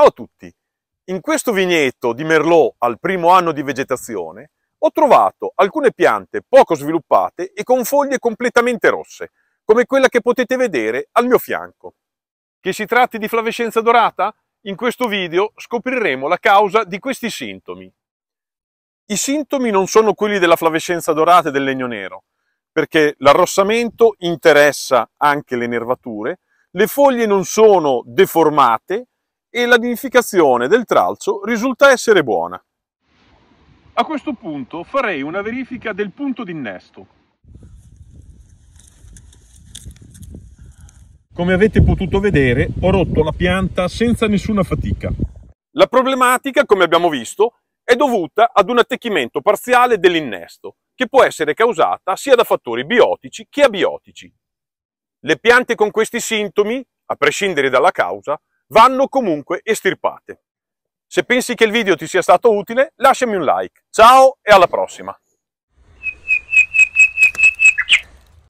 Ciao a tutti! In questo vigneto di Merlot al primo anno di vegetazione ho trovato alcune piante poco sviluppate e con foglie completamente rosse, come quella che potete vedere al mio fianco. Che si tratti di flavescenza dorata? In questo video scopriremo la causa di questi sintomi. I sintomi non sono quelli della flavescenza dorata e del legno nero, perché l'arrossamento interessa anche le nervature, le foglie non sono deformate e la nidificazione del tralcio risulta essere buona. A questo punto farei una verifica del punto d'innesto. Come avete potuto vedere, ho rotto la pianta senza nessuna fatica. La problematica, come abbiamo visto, è dovuta ad un attecchimento parziale dell'innesto, che può essere causata sia da fattori biotici che abiotici. Le piante con questi sintomi, a prescindere dalla causa, vanno comunque estirpate. Se pensi che il video ti sia stato utile, lasciami un like. Ciao e alla prossima!